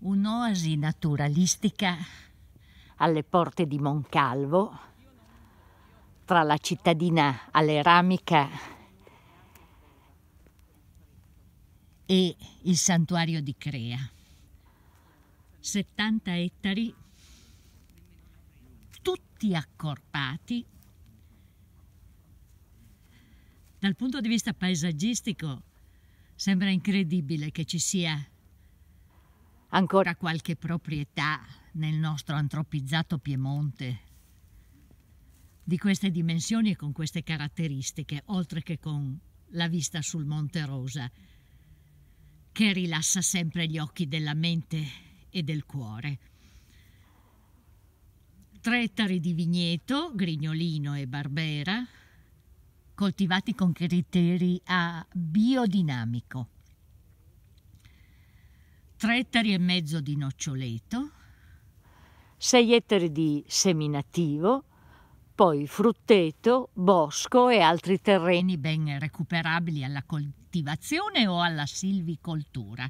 un'oasi naturalistica alle porte di Moncalvo, tra la cittadina aleramica e il santuario di Crea. 70 ettari, tutti accorpati. Dal punto di vista paesaggistico sembra incredibile che ci sia ancora qualche proprietà nel nostro antropizzato Piemonte di queste dimensioni e con queste caratteristiche, oltre che con la vista sul Monte Rosa, che rilassa sempre gli occhi della mente e del cuore. Tre ettari di vigneto, grignolino e barbera, coltivati con criteri a biodinamico tre ettari e mezzo di noccioleto, sei ettari di seminativo, poi frutteto, bosco e altri terreni ben recuperabili alla coltivazione o alla silvicoltura.